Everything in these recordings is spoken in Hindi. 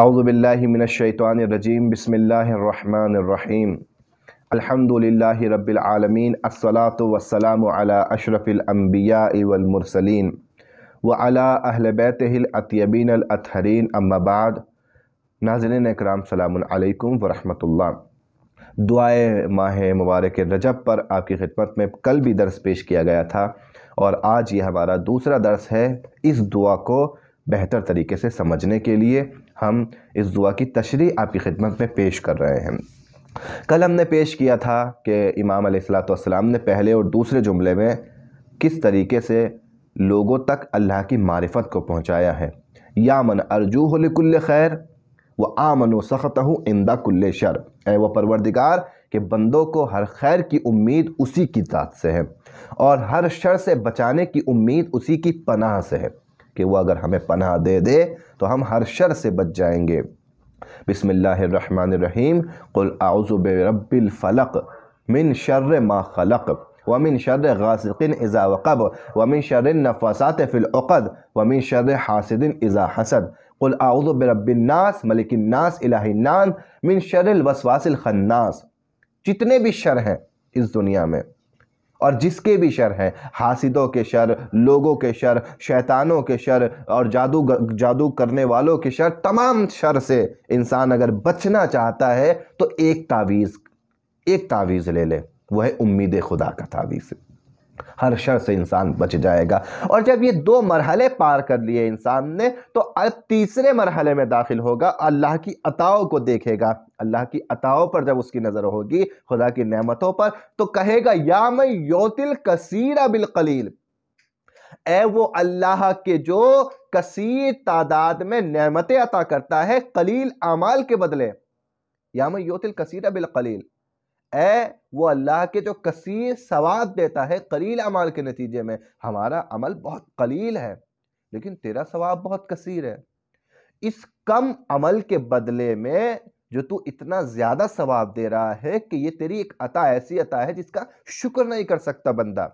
अज़बिल्लिमिनशैतरजीम बसमीम अलहमदिल्ला रबालमीन असलात वसलाम अशरफ़िलम्बिया वलमरसलिन व अला अहल अतहरीन अम्माबाद नाजरन कराम सलामकुम वरहमतुल्ला दुआए माह मुबारक रजब पर आपकी खिदमत में कल भी दर्स पेश किया गया था और आज ये हमारा दूसरा दर्स है इस दुआ को बेहतर तरीके से समझने के लिए हम इस दुआ की तशरी आपकी खिदमत में पेश कर रहे हैं कल हमने पेश किया था कि इमाम अलैहिस्सलाम ने पहले और दूसरे जुमले में किस तरीके से लोगों तक अल्लाह की मारिफत को पहुँचाया है या मन अर्जू लिकुल्ल खैर व आमन सख़त हूँ इंदा कुल्ल शर ए व परवरदिगार के बंदों को हर खैर की उम्मीद उसी की ज़ात से है और हर शर से बचाने की उम्मीद उसी की पनाह से है कि वह अगर हमें पनाह दे दे तो हम हर शर से बच जाएंगे बसमीम कुल आउज़ुब रबिलफ़लक मिन शर मा खलक वमिन शर गासिकिन इज़ा वक़ब वमिन शर नफासात फ़िल़द वमिन शर हासदिन इज़ा हसद कुल आउज़ुब रबिननास मलिकन्नास इलाहिन्नान मिन शर वसवासिल खन्नास जितने भी शर हैं इस दुनिया में और जिसके भी शर हैं हासिदों के शर लोगों के शर शैतानों के शर और जादू जादू करने वालों के शर तमाम शर से इंसान अगर बचना चाहता है तो एक तावीज़ एक तावीज़ ले ले वह उम्मीद खुदा का तावीज़ हर शर से इंसान बच जाएगा और जब ये दो मरहले पार कर लिए इंसान ने तो अब तीसरे मरहले में दाखिल होगा अल्लाह की अताओं को देखेगा अल्लाह की अताओं पर जब उसकी नज़र होगी खुदा की नेमतों पर तो कहेगा या मैं योतिल कसीरा बिल कलील ए वो अल्लाह के जो कसीर तादाद में नेमतें अता करता है कलील अमाल के बदले या मैं योतिल कसीरा बिल कलील ए वो अल्लाह के जो कसीर सवाब देता है कलील अमाल के नतीजे में हमारा अमल बहुत कलील है लेकिन तेरा सवाब बहुत कसीर है इस कम अमल के बदले में जो तू इतना ज़्यादा सवाब दे रहा है कि ये तेरी एक अता ऐसी अता है जिसका शुक्र नहीं कर सकता बंदा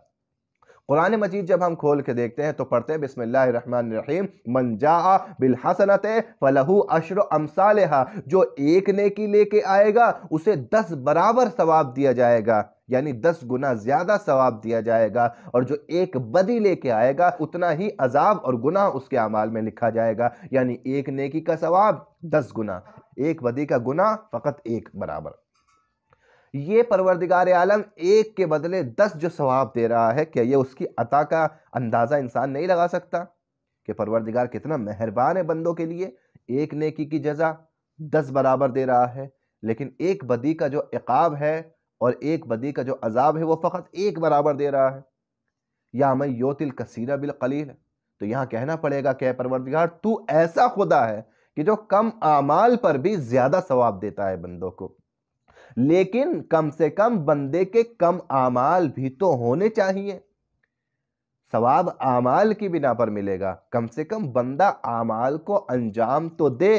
कुरान मजीद जब हम खोल के देखते हैं तो पढ़ते हैं बिसमीम मनजा हसनत फलहू अशर अमसाल जो एक नेकी लेके आएगा उसे दस बराबर सवाब दिया जाएगा यानी दस गुना ज़्यादा सवाब दिया जाएगा और जो एक बदी लेके आएगा उतना ही अजाब और गुना उसके अमाल में लिखा जाएगा यानी एक नेकी का सवाब दस गुना एक बदी का गुना फ़कत एक बराबर ये परवरदिगार आलम एक के बदले दस जो सवाब दे रहा है क्या ये उसकी अता का अंदाज़ा इंसान नहीं लगा सकता कि परवरदिगार कितना मेहरबान है बंदों के लिए एक नेकी की जजा दस बराबर दे रहा है लेकिन एक बदी का जो इकाब है और एक बदी का जो अजाब है वो फ़कत एक बराबर दे रहा है या मैं योतिल कसीरा बिल कलील तो यहाँ कहना पड़ेगा क्या परवरदिगार तू ऐसा खुदा है कि जो कम आमाल पर भी ज़्यादा सवाब देता है बंदों को लेकिन कम से कम बंदे के कम आमाल भी तो होने चाहिए सवाब आमाल की बिना पर मिलेगा कम से कम बंदा आमाल को अंजाम तो दे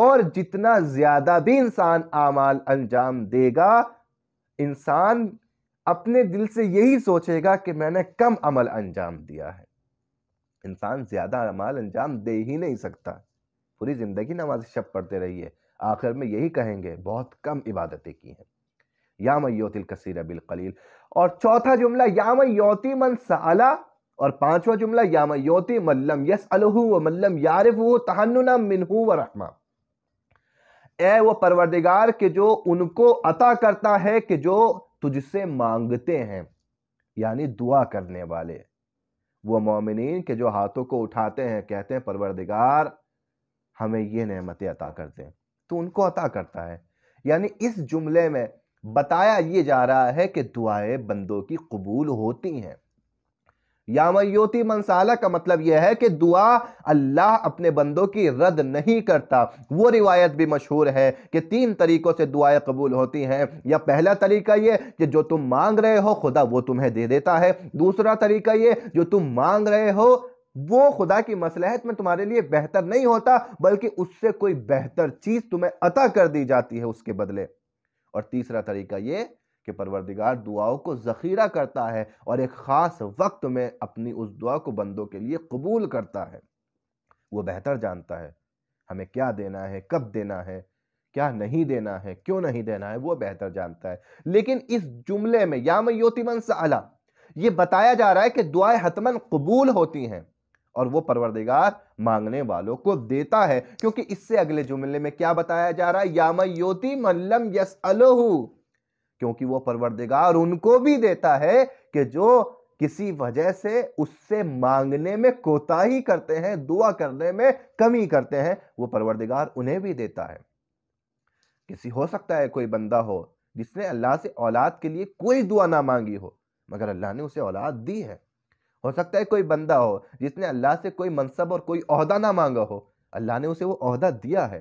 और जितना ज्यादा भी इंसान आमाल अंजाम देगा इंसान अपने दिल से यही सोचेगा कि मैंने कम अमल अंजाम दिया है इंसान ज्यादा अमाल अंजाम दे ही नहीं सकता पूरी जिंदगी नमाज शब पढ़ते रहिए आखिर में यही कहेंगे बहुत कम इबादतें की हैं याम योतिल कसीर बिल कलील और चौथा जुमला याम योति मन सला और पांचवा जुमला याम योति मल्लम यस अलहू व मल्लम यारिफ हो तहनुना मिनहू व रहमा ए वो परवरदिगार के जो उनको अता करता है कि जो तुझसे मांगते हैं यानी दुआ करने वाले वो मोमिन के जो हाथों को उठाते हैं कहते हैं परवरदिगार हमें ये नेमतें अता करते हैं तो उनको अता करता है यानी इस जुमले में बताया ये जा रहा है कि दुआएं बंदों की कबूल होती हैं यामयोति मनसाला का मतलब यह है कि दुआ अल्लाह अपने बंदों की रद्द नहीं करता वो रिवायत भी मशहूर है कि तीन तरीक़ों से दुआएं कबूल होती हैं या पहला तरीका ये कि जो तुम मांग रहे हो खुदा वो तुम्हें दे देता है दूसरा तरीका ये जो तुम मांग रहे हो वो खुदा की मसलहत में तुम्हारे लिए बेहतर नहीं होता बल्कि उससे कोई बेहतर चीज तुम्हें अता कर दी जाती है उसके बदले और तीसरा तरीका ये कि परवरदिगार दुआओं को ज़खीरा करता है और एक ख़ास वक्त में अपनी उस दुआ को बंदों के लिए कबूल करता है वो बेहतर जानता है हमें क्या देना है कब देना है क्या नहीं देना है क्यों नहीं देना है वो बेहतर जानता है लेकिन इस जुमले में या मयोतिमन सला ये बताया जा रहा है कि दुआएं हतमन कबूल होती हैं और वो परवरदिगार मांगने वालों को देता है क्योंकि इससे अगले जुमले में क्या बताया जा रहा है याम योति मल्लम यस अलोहू क्योंकि वो परवरदिगार उनको भी देता है कि जो किसी वजह से उससे मांगने में कोताही करते हैं दुआ करने में कमी करते हैं वो परवरदिगार उन्हें भी देता है किसी हो सकता है कोई बंदा हो जिसने अल्लाह से औलाद के लिए कोई दुआ ना मांगी हो मगर अल्लाह ने उसे औलाद दी है हो सकता है कोई बंदा हो जिसने अल्लाह से कोई मनसब और कोई अहदा ना मांगा हो अल्लाह ने उसे वो अहदा दिया है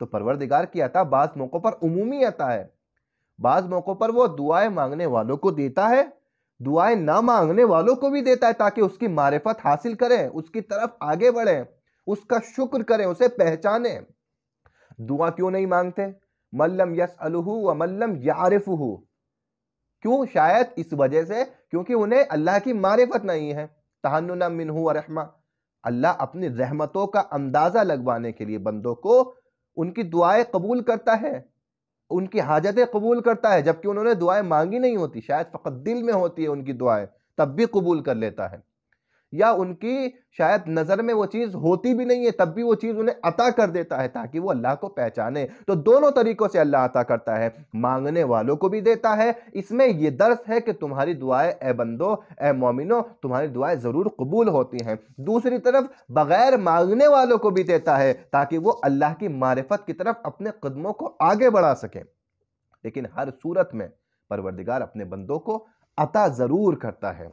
तो परवरदिगार की अता बाज़ मौक़ों पर उमूमी अता है बाज़ मौक़ों पर वो दुआएं मांगने वालों को देता है दुआएं ना मांगने वालों को भी देता है ताकि उसकी मारिफत हासिल करें उसकी तरफ आगे बढ़ें उसका शुक्र करें उसे पहचानें दुआ क्यों नहीं मांगते मल्लम यस अलहू व मल्लम यारफ़ क्यों शायद इस वजह से क्योंकि उन्हें अल्लाह की मारिफत नहीं है तहन मिनहू रहमा अल्लाह अपनी रहमतों का अंदाज़ा लगवाने के लिए बंदों को उनकी दुआएं कबूल करता है उनकी हाजतें कबूल करता है जबकि उन्होंने दुआएं मांगी नहीं होती शायद फ़कत दिल में होती है उनकी दुआएं तब भी कबूल कर लेता है या उनकी शायद नज़र में वो चीज़ होती भी नहीं है तब भी वो चीज़ उन्हें अता कर देता है ताकि वो अल्लाह को पहचाने तो दोनों तरीक़ों से अल्लाह अता करता है मांगने वालों को भी देता है इसमें ये दर्स है कि तुम्हारी दुआएं ए बंदो ए मोमिनो तुम्हारी दुआएं ज़रूर कबूल होती हैं दूसरी तरफ बग़ैर मांगने वालों को भी देता है ताकि वो अल्लाह की मारफत की तरफ अपने कदमों को आगे बढ़ा सकें लेकिन हर सूरत में परवरदिगार अपने बंदों को अता ज़रूर करता है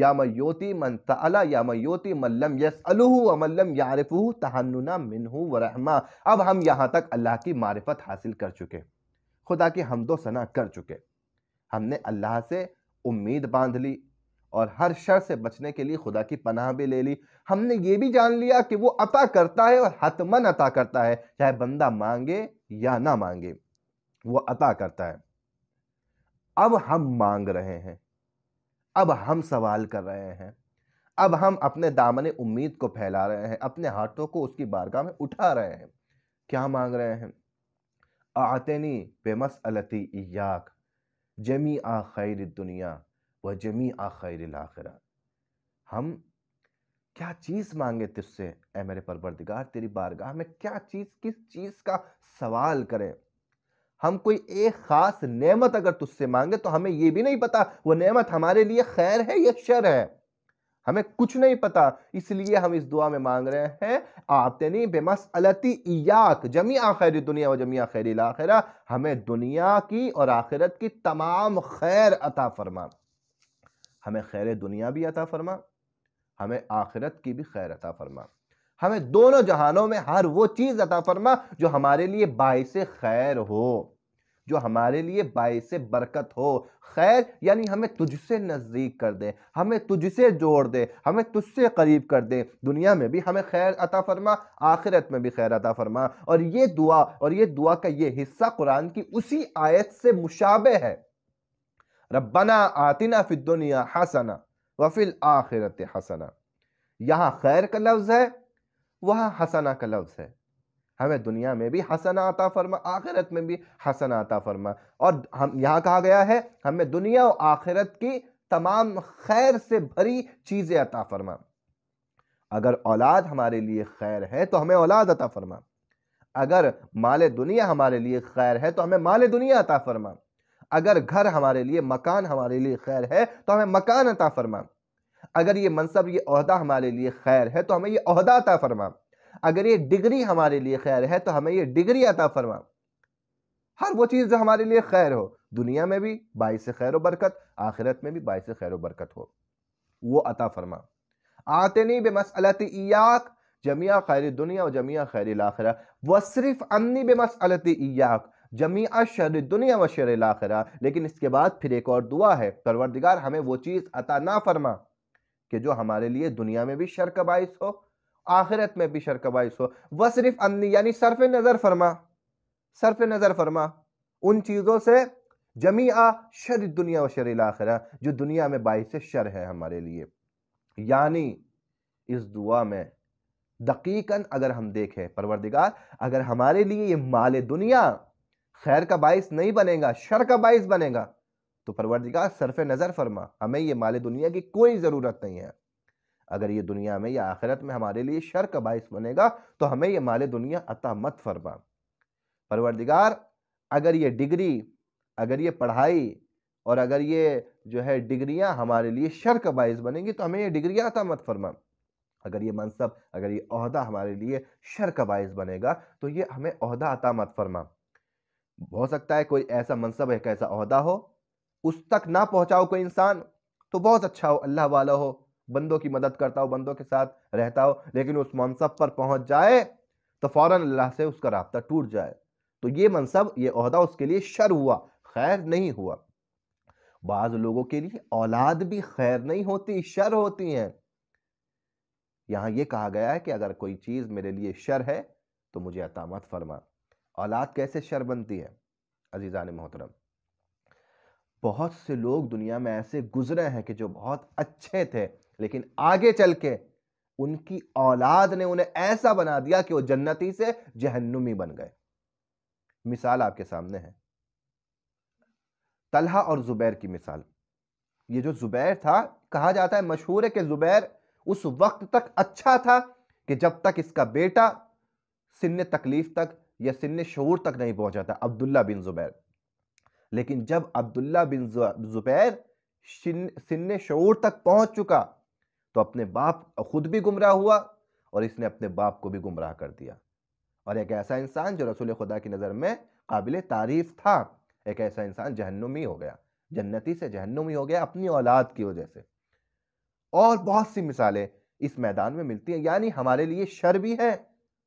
या मयोति मन तला या मयोति मल्लम यस अलहू मल्लम यारफू तहनुना मिनहू वरहमा अब हम यहाँ तक अल्लाह की मारफत हासिल कर चुके खुदा की हमदो सना कर चुके हमने अल्लाह से उम्मीद बांध ली और हर शर से बचने के लिए खुदा की पनाह भी ले ली हमने ये भी जान लिया कि वो अता करता है और हतमन अता करता है चाहे बंदा मांगे या ना मांगे वो अता करता है अब हम मांग रहे हैं अब हम सवाल कर रहे हैं अब हम अपने दामन उम्मीद को फैला रहे हैं अपने हाथों को उसकी बारगाह में उठा रहे हैं क्या मांग रहे हैं आतेनी बेमस अलती याक जमी आ खैर दुनिया व जमी आ खैर आखिरत हम क्या चीज़ मांगे तुझसे ए मेरे परवरदिगार तेरी बारगाह में क्या चीज़ किस चीज़ का सवाल करें हम कोई एक ख़ास नेमत अगर तुझसे मांगे तो हमें यह भी नहीं पता वो नेमत हमारे लिए खैर है या शर है हमें कुछ नहीं पता इसलिए हम इस दुआ में मांग रहे हैं तेनी बेमस अलती इयाक जमी आखिर दुनिया व जमी आखिर आखिरा हमें दुनिया की और आखिरत की तमाम खैर अता फरमा हमें खैर दुनिया भी अता फरमा हमें आखिरत की भी खैर अता फरमा हमें दोनों जहानों में हर वो चीज़ अता फरमा जो हमारे लिए बायस खैर हो जो हमारे लिए बायस बरकत हो खैर यानी हमें तुझसे नज़दीक कर दे हमें तुझसे जोड़ दे हमें तुझसे करीब कर दे दुनिया में भी हमें खैर अता फरमा आखिरत में भी खैर अता फरमा और ये दुआ और ये दुआ का ये हिस्सा कुरान की उसी आयत से मुशाबे है आतना आतिना दुनिया हसना वफिल आखिरत हसना यहाँ खैर का लफ्ज़ है वहाँ हसना का लफ्ज़ है हमें दुनिया में भी हसन आता फरमा आखिरत में भी हसन आता फरमा और हम यहाँ कहा गया है हमें दुनिया और आखिरत की तमाम खैर से भरी चीज़ें अता फरमा अगर औलाद हमारे लिए खैर है तो हमें औलाद अता फरमा अगर माल दुनिया हमारे लिए खैर है तो हमें माल दुनिया अता फरमा अगर घर हमारे लिए मकान हमारे लिए खैर है तो हमें मकान अता फरमा अगर ये मनसब ये अहदा हमारे लिए खैर है तो हमें ये अहदा अता फरमा अगर ये डिग्री हमारे लिए खैर है तो हमें ये डिग्री अता फरमा हर वो चीज़ जो हमारे लिए खैर हो दुनिया में भी बाईस खैर बरकत आखिरत में भी बाईस खैर बरकत हो वो अता फरमा आते बेमसलत इयाक जमिया खैर दुनिया और जमिया खैर आखिरा व सिर्फ अन्नी बेमसलत जमिया शर दुनिया व शर आखिरा लेकिन इसके बाद फिर एक और दुआ है परवरदिगार हमें वो चीज़ अता ना फरमा कि जो हमारे लिए दुनिया में भी शर का बायस हो आखिरत में भी बाइस हो वह सिर्फ अन्नी यानी सरफ नज़र फरमा सरफ नज़र फरमा उन चीज़ों से जमी आ शर दुनिया व शर आखिर जो दुनिया में बाईस शर है हमारे लिए यानी इस दुआ में दकीकन अगर हम देखें परवरदिगार अगर हमारे लिए ये माल दुनिया खैर का बायस नहीं बनेगा शर का बायस बनेगा तो परवरदिगार सरफ नज़र फरमा हमें ये माल दुनिया की कोई ज़रूरत नहीं है अगर ये दुनिया में या आखिरत में हमारे लिए शर का बायस बनेगा तो हमें ये माले दुनिया अता मत फरमा परवरदिगार अगर ये डिग्री अगर ये पढ़ाई और अगर ये जो है डिग्रियाँ हमारे लिए शर का बायस बनेंगी तो हमें ये डिग्रियाँ अता मत फरमा अगर ये मनसब अगर ये अहदा हमारे लिए शर का बायस बनेगा तो ये हमें अहदा अता मत फरमा हो सकता है कोई ऐसा मनसब एक ऐसा अहदा हो उस तक ना पहुँचाओ कोई इंसान तो बहुत अच्छा हो अल्लाह वाला हो बंदों की मदद करता हो बंदों के साथ रहता हो लेकिन उस मनसब पर पहुंच जाए तो फौरन अल्लाह से उसका रबता टूट जाए तो ये मनसब ये अहदा उसके लिए शर हुआ खैर नहीं हुआ बाज़ लोगों के लिए औलाद भी खैर नहीं होती शर होती है यहां ये कहा गया है कि अगर कोई चीज़ मेरे लिए शर है तो मुझे अतामत फरमा औलाद कैसे शर बनती है ने मोहतरम बहुत से लोग दुनिया में ऐसे गुजरे हैं कि जो बहुत अच्छे थे लेकिन आगे चल के उनकी औलाद ने उन्हें ऐसा बना दिया कि वो जन्नती से जहन्नुमी बन गए मिसाल आपके सामने है तलहा और जुबैर की मिसाल ये जो जुबैर था कहा जाता है मशहूर है कि जुबैर उस वक्त तक अच्छा था कि जब तक इसका बेटा सिन्न तकलीफ तक या सिन्न शूर तक नहीं पहुंचा था अब्दुल्ला बिन जुबैर लेकिन जब अब्दुल्ला बिन जुबैर सिन्न शूर तक पहुंच चुका तो अपने बाप खुद भी गुमराह हुआ और इसने अपने बाप को भी गुमराह कर दिया और एक ऐसा इंसान जो रसूल खुदा की नज़र में काबिल तारीफ था एक ऐसा इंसान जहन्नुमी हो गया जन्नती से जहन्नुमी हो गया अपनी औलाद की वजह से और बहुत सी मिसालें इस मैदान में मिलती हैं यानी हमारे लिए शर भी है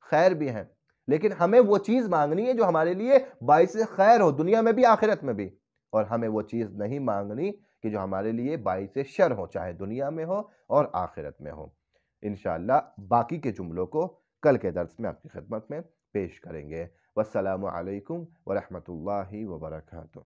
खैर भी है लेकिन हमें वो चीज़ मांगनी है जो हमारे लिए बायस खैर हो दुनिया में भी आखिरत में भी और हमें वो चीज़ नहीं मांगनी कि जो हमारे लिए बाई शर हो चाहे दुनिया में हो और आखिरत में हो इन बाकी के जुमलों को कल के दर्स में आपकी खिदमत में पेश करेंगे वालकम वरहमल वर्का